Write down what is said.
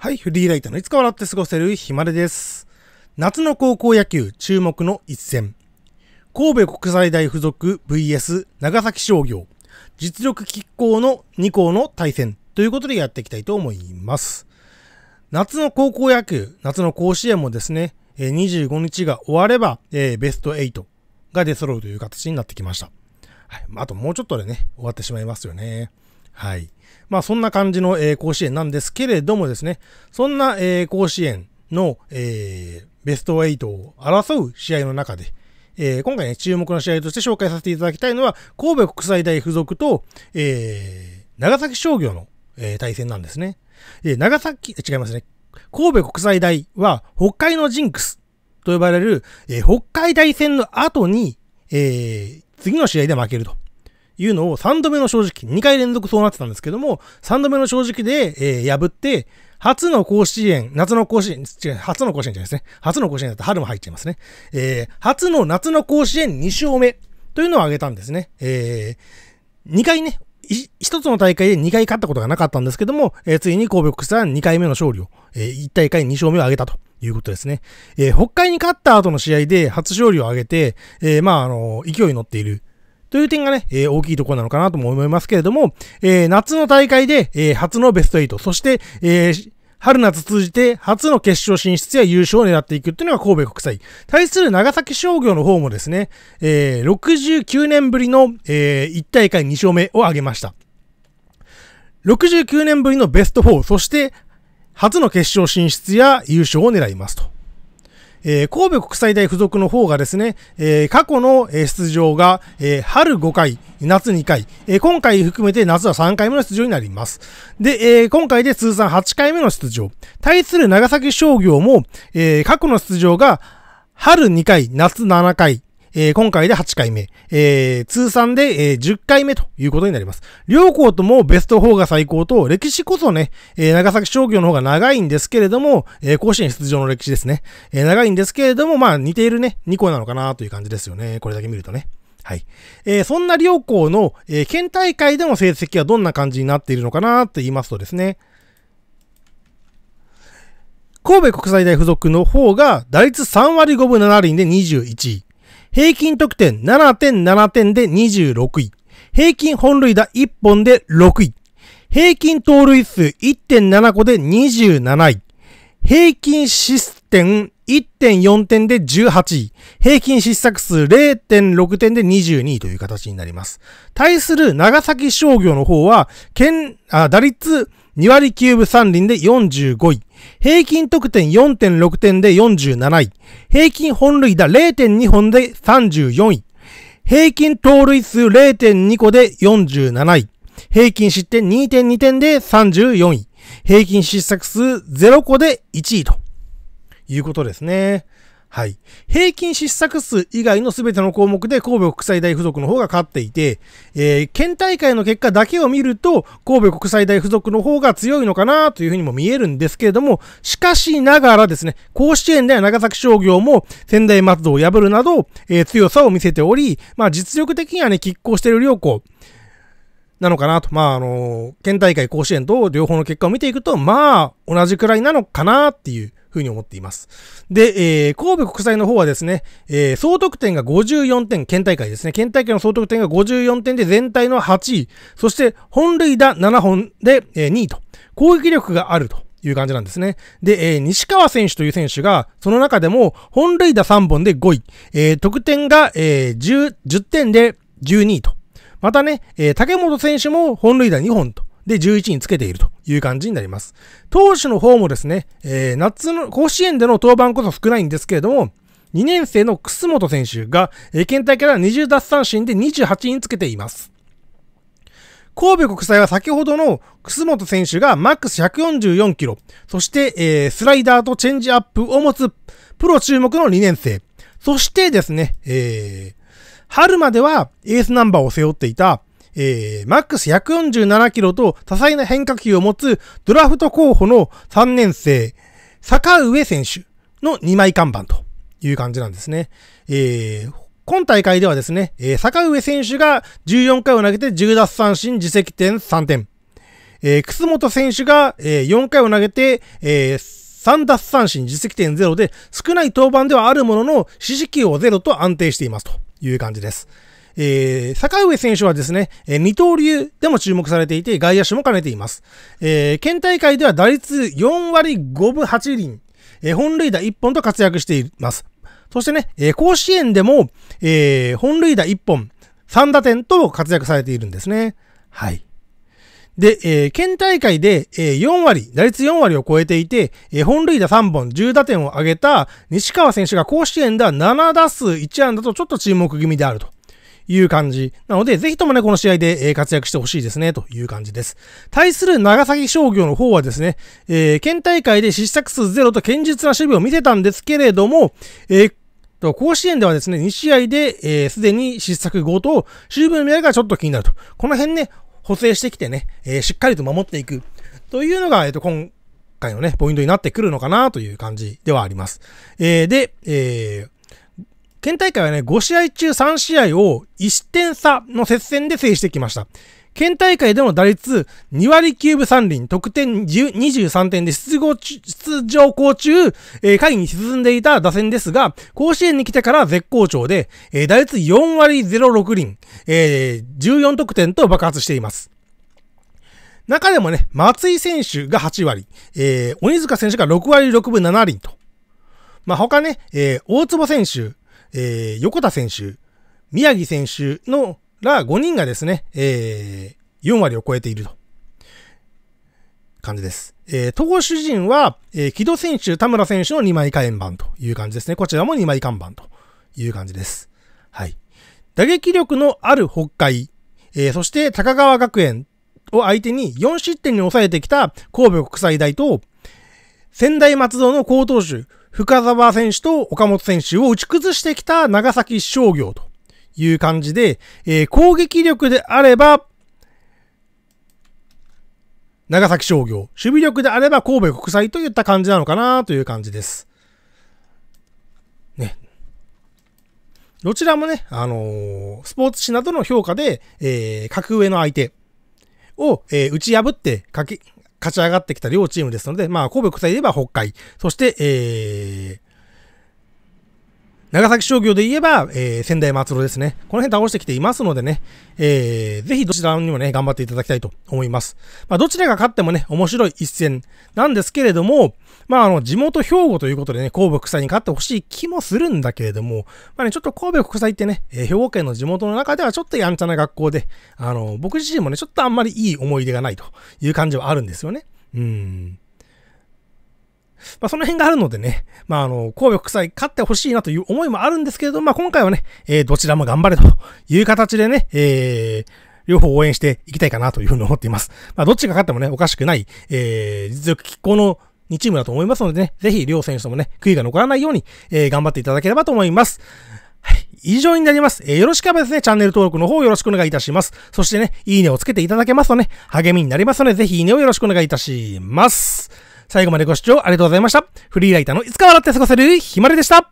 はい、フリーライターのいつか笑って過ごせるひまれです。夏の高校野球注目の一戦。神戸国際大付属 VS 長崎商業。実力拮抗の2校の対戦ということでやっていきたいと思います。夏の高校野球、夏の甲子園もですね、25日が終われば、えベスト8が出揃うという形になってきました。はい、あともうちょっとでね、終わってしまいますよね。はい。まあそんな感じの、えー、甲子園なんですけれどもですね、そんな、えー、甲子園の、えー、ベスト8を争う試合の中で、えー、今回ね、注目の試合として紹介させていただきたいのは、神戸国際大付属と、えー、長崎商業の、えー、対戦なんですね。えー、長崎、違いますね。神戸国際大は、北海のジンクスと呼ばれる、えー、北海大戦の後に、えー、次の試合で負けると。いうのを3度目の正直、2回連続そうなってたんですけども、3度目の正直で、えー、破って、初の甲子園、夏の甲子園、違う、初の甲子園じゃないですね。初の甲子園だと春も入っちゃいますね。えー、初の夏の甲子園2勝目というのを挙げたんですね。えー、2回ね、一つの大会で2回勝ったことがなかったんですけども、えー、ついに神戸国際2回目の勝利を、えー、1大会2勝目を挙げたということですね。えー、北海に勝った後の試合で初勝利を挙げて、えー、まあ、あの、勢いに乗っている、という点がね、えー、大きいところなのかなとも思いますけれども、えー、夏の大会で、えー、初のベスト8、そして、えー、春夏通じて初の決勝進出や優勝を狙っていくというのが神戸国際。対する長崎商業の方もですね、えー、69年ぶりの、えー、1大会2勝目を挙げました。69年ぶりのベスト4、そして初の決勝進出や優勝を狙いますと。えー、神戸国際大付属の方がですね、えー、過去の出場が、えー、春5回、夏2回、えー、今回含めて夏は3回目の出場になります。で、えー、今回で通算8回目の出場。対する長崎商業も、えー、過去の出場が春2回、夏7回、えー、今回で8回目、えー、通算で、えー、10回目ということになります。両校ともベスト4が最高と、歴史こそね、えー、長崎商業の方が長いんですけれども、えー、甲子園出場の歴史ですね。えー、長いんですけれども、まあ似ているね、2校なのかなという感じですよね。これだけ見るとね。はい。えー、そんな両校の、えー、県大会での成績はどんな感じになっているのかなって言いますとですね、神戸国際大付属の方が打率3割5分7厘で21位。平均得点7.7点で26位。平均本塁打1本で6位。平均盗塁数1.7個で27位。平均失点1.4点で18位。平均失策数0.6点で22位という形になります。対する長崎商業の方は、県、あ打率2割9分3厘で45位。平均得点4.6点で47位。平均本塁打0.2本で34位。平均盗塁数0.2個で47位。平均失点2.2点で34位。平均失策数0個で1位ということですね。はい。平均失策数以外の全ての項目で神戸国際大付属の方が勝っていて、えー、県大会の結果だけを見ると、神戸国際大付属の方が強いのかなというふうにも見えるんですけれども、しかしながらですね、甲子園では長崎商業も仙台松戸を破るなど、えー、強さを見せており、まあ実力的にはね、拮抗している両校、なのかなと。まあ、あの県大会甲子園と両方の結果を見ていくと、まあ、同じくらいなのかなっていうふうに思っています。で、えー、神戸国際の方はですね、えー、総得点が54点、県大会ですね。県大会の総得点が54点で全体の8位。そして、本塁打7本で、えー、2位と。攻撃力があると。いう感じなんですね。で、えー、西川選手という選手が、その中でも、本塁打3本で5位、えー、得点が、えー、10, 10点で12位と。またね、えー、竹本選手も本塁打2本と。で、11につけているという感じになります。投手の方もですね、えー、夏の甲子園での登板こそ少ないんですけれども、2年生の楠本選手が、えー、県大から20奪三振で28につけています。神戸国際は先ほどの楠本選手がマックス144キロ、そして、えー、スライダーとチェンジアップを持つプロ注目の2年生。そしてですね、えー、春まではエースナンバーを背負っていたえー、マックス147キロと多彩な変化球を持つドラフト候補の3年生、坂上選手の2枚看板という感じなんですね。えー、今大会ではですね、えー、坂上選手が14回を投げて10奪三振、自責点3点。えー、楠本選手が、えー、4回を投げて、えー3奪三振、実績点0で、少ない登板ではあるものの、四死球を0と安定していますという感じです。えー、坂上選手はですね、えー、二刀流でも注目されていて、外野手も兼ねています。えー、県大会では打率4割5分8厘、えー、本塁打1本と活躍しています。そしてね、えー、甲子園でも、えー、本塁打1本、3打点と活躍されているんですね。はい。で、えー、県大会で、えー、4割、打率4割を超えていて、えー、本塁打3本、10打点を挙げた西川選手が甲子園では7打数1安打とちょっと注目気味であると。いう感じ。なので、ぜひともね、この試合で活躍してほしいですね、という感じです。対する長崎商業の方はですね、えー、県大会で失策数ゼロと堅実な守備を見せたんですけれども、えーと、甲子園ではですね、2試合で、す、で、に失策5と、守備の来がちょっと気になると。この辺ね、補正してきてね、えー、しっかりと守っていく。というのが、えっ、ー、と、今回のね、ポイントになってくるのかなという感じではあります。えー、で、えー、県大会はね、5試合中3試合を1点差の接戦で制してきました。県大会での打率2割9分3厘、得点23点で出場出場校中、えー、会議に進んでいた打線ですが、甲子園に来てから絶好調で、えー、打率4割06厘、えー、14得点と爆発しています。中でもね、松井選手が8割、えー、鬼塚選手が6割6分7厘と。まあ、他ね、えー、大坪選手、えー、横田選手、宮城選手のら5人がですね、えー、4割を超えていると。感じです。えー、投手陣は、えー、木戸選手、田村選手の2枚火炎板という感じですね。こちらも2枚看板という感じです。はい。打撃力のある北海、えー、そして高川学園を相手に4失点に抑えてきた神戸国際大と、仙台松戸の高投手、深沢選手と岡本選手を打ち崩してきた長崎商業という感じで、えー、攻撃力であれば、長崎商業、守備力であれば神戸国際といった感じなのかなという感じです。ね。どちらもね、あのー、スポーツ紙などの評価で、えー、格上の相手を、えー、打ち破って、かけ、勝ち上がってきた両チームですので、まあ、神戸国際で言えば北海、そして、えー、長崎商業で言えば、えー、仙台松戸ですね。この辺倒してきていますのでね、えー、ぜひどちらにもね、頑張っていただきたいと思います。まあ、どちらが勝ってもね、面白い一戦なんですけれども、まあ、あの、地元兵庫ということでね、神戸国際に勝ってほしい気もするんだけれども、まあね、ちょっと神戸国際ってね、えー、兵庫県の地元の中ではちょっとやんちゃな学校で、あの、僕自身もね、ちょっとあんまりいい思い出がないという感じはあるんですよね。うん。まあ、その辺があるのでね、まあ、あの、神戸国際勝ってほしいなという思いもあるんですけれども、まあ、今回はね、えー、どちらも頑張れという形でね、えー、両方応援していきたいかなというふうに思っています。まあ、どっちが勝ってもね、おかしくない、えー、実力拮抗の2チームだと思いますのでね、ぜひ両選手ともね、悔いが残らないように、えー、頑張っていただければと思います。はい。以上になります。えー、よろしければですね、チャンネル登録の方よろしくお願いいたします。そしてね、いいねをつけていただけますとね、励みになりますので、ぜひいいねをよろしくお願いいたします。最後までご視聴ありがとうございました。フリーライターのいつか笑って過ごせるひまりでした。